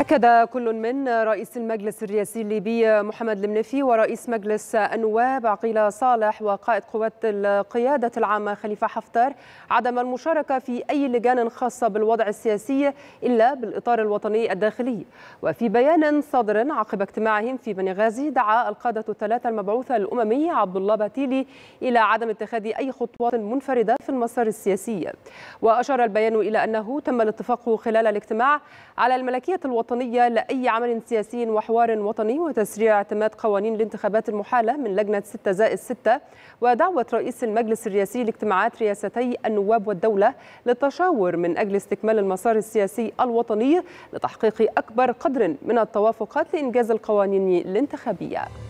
أكد كل من رئيس المجلس الرئاسي الليبي محمد المنفي ورئيس مجلس النواب عقيل صالح وقائد قوات القيادة العامة خليفة حفتر عدم المشاركة في أي لجان خاصة بالوضع السياسي إلا بالإطار الوطني الداخلي وفي بيان صادر عقب اجتماعهم في بنغازي دعا القادة الثلاثة المبعوثة الأممي عبد الله باتيلي إلى عدم اتخاذ أي خطوات منفردة في المسار السياسي وأشار البيان إلى أنه تم الاتفاق خلال الاجتماع على الملكية الوطنية وطنية لأي عمل سياسي وحوار وطني وتسريع اعتماد قوانين الانتخابات المحالة من لجنة 6 زائد 6 ودعوة رئيس المجلس الرئاسي لاجتماعات رئاستي النواب والدولة للتشاور من أجل استكمال المسار السياسي الوطني لتحقيق أكبر قدر من التوافقات لإنجاز القوانين الانتخابية